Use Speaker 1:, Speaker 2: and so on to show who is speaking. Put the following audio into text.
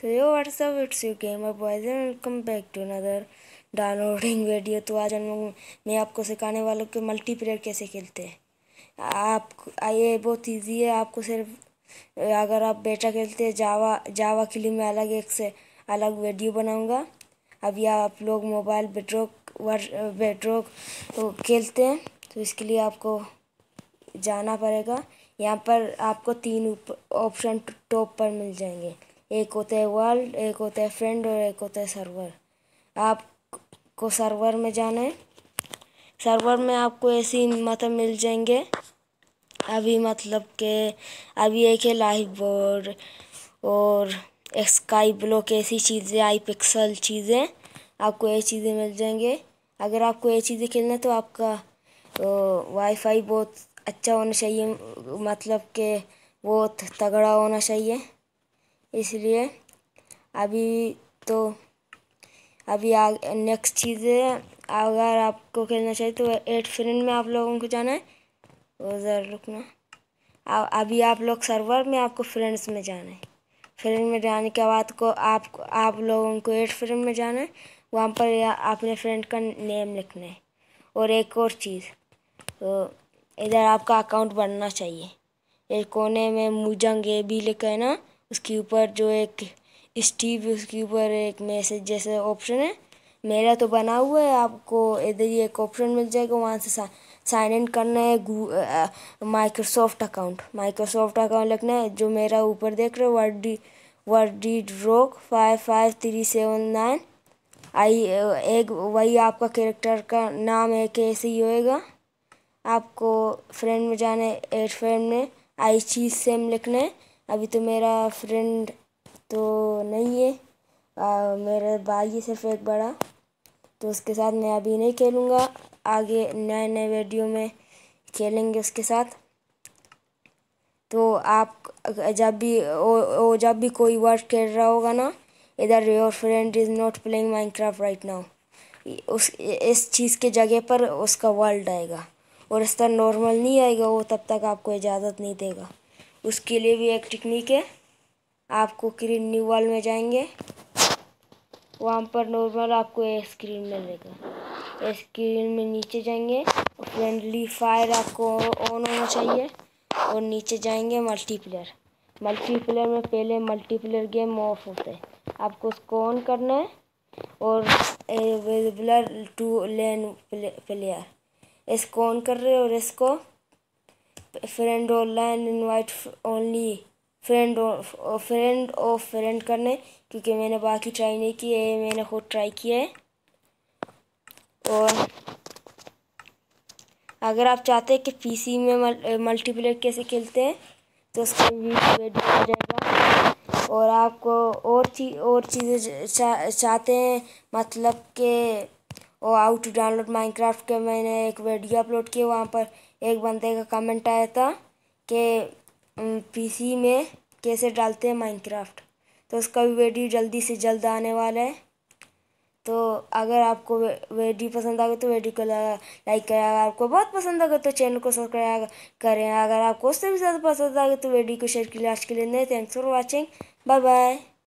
Speaker 1: तो yo what's up it's you game boys and welcome back to another downloading video तो आज हम मैं आपको सिखाने वालों के मल्टीप्लेयर कैसे खेलते हैं आप ये बहुत ईजी है आपको सिर्फ अगर आप बेटा खेलते हैं जावा जावा के लिए मैं अलग एक से अलग वीडियो बनाऊंगा अभी आप लोग मोबाइल बेट्रोक बेट्रोक खेलते हैं तो इसके लिए आपको जाना पड़ेगा यहाँ पर आपको तीन ऑप्शन टॉप पर मिल जाएंगे एक होता है वर्ल्ड एक होता है फ्रेंड और एक होता है सर्वर आपको सर्वर में जाना है सर्वर में आपको ऐसी मतलब मिल जाएंगे अभी मतलब के अभी एक है लाइव बोर्ड और स्काई ब्लॉक ऐसी चीज़ें आई पिक्सल चीज़ें आपको ये चीज़ें मिल जाएंगे अगर आपको ये चीज़ें खेलना है तो आपका वाईफाई बहुत अच्छा होना चाहिए मतलब के बहुत तगड़ा होना चाहिए इसलिए अभी तो अभी आ नेक्स्ट चीज़ है अगर आपको खेलना चाहिए तो एट फ्रेंड में आप लोगों को जाना है उधर रुकना अभी आप लोग सर्वर में आपको फ्रेंड्स में जाना है फ्रेंड में जाने के बाद को आप आप लोगों को एट फ्रेंड में जाना है वहाँ पर अपने फ्रेंड का नेम लिखना है और एक और चीज़ तो इधर आपका अकाउंट बनना चाहिए एक कोने में मुजंग ए भी लिखा है ना उसके ऊपर जो एक स्टीव उसके ऊपर एक मैसेज जैसे ऑप्शन है मेरा तो बना हुआ है आपको इधर ही एक ऑप्शन मिल जाएगा वहाँ से साइन इन करना है माइक्रोसॉफ्ट अकाउंट माइक्रोसॉफ्ट अकाउंट लिखना है जो मेरा ऊपर देख रहे हो वर्ड डी वर्ड डी रोक five five three seven nine आई एक वही आपका कैरेक्टर का नाम है ऐसे ही होएगा आपको फ्रेंड में जाना है एट फ्रेंड में आई चीज़ सेम लिखना है अभी तो मेरा फ्रेंड तो नहीं है आ, मेरे भाई है सिर्फ एक बड़ा तो उसके साथ मैं अभी नहीं खेलूँगा आगे नए नए वीडियो में खेलेंगे उसके साथ तो आप जब भी ओ, ओ जब भी कोई वर्ड खेल रहा होगा ना इधर your friend is not playing Minecraft right now उस इस चीज़ के जगह पर उसका वर्ल्ड आएगा और इस तरह नॉर्मल नहीं आएगा वो तब तक आपको इजाज़त नहीं देगा उसके लिए भी एक टेक्निक है आपको क्रीन न्यू वॉल में जाएंगे वहाँ पर नॉर्मल आपको स्क्रीन मिलेगा स्क्रीन में नीचे जाएंगे फ्रेंडली फायर आपको ऑन होना चाहिए और नीचे जाएंगे मल्टीप्लेयर मल्टीप्लेयर में पहले मल्टीप्लेयर गेम ऑफ होते हैं आपको उसको ऑन करना है और अवेलेबलर टू लेन प्लेयर इसको ऑन कर रहे हैं और इसको फ्रेंड और लाइन इनवाइट ओनली फ्रेंड और फ्रेंड और फ्रेंड करने क्योंकि मैंने बाकी ट्राई नहीं किए है मैंने खुद ट्राई किया है और अगर आप चाहते हैं कि पीसी में मल्टीप्लेयर कैसे खेलते हैं तो उसका वीडियो डाला जाएगा और आपको और थी और चीज़ें चा, चाहते हैं मतलब के और आउट डाउनलोड माइनक्राफ्ट के मैंने एक वीडियो अपलोड किया वहाँ पर एक बंदे का कमेंट आया था कि पीसी में कैसे डालते हैं माइनक्राफ्ट तो उसका भी वीडियो जल्दी से जल्द आने वाला है तो अगर आपको वीडियो पसंद आ गई तो वीडियो को लाइक करें अगर आपको बहुत पसंद आ तो चैनल को सब्सक्राइब करें अगर आपको उससे भी ज़्यादा पसंद आ तो वीडियो को शेयर के लिए आज के लिए नहीं thanks for watching bye bye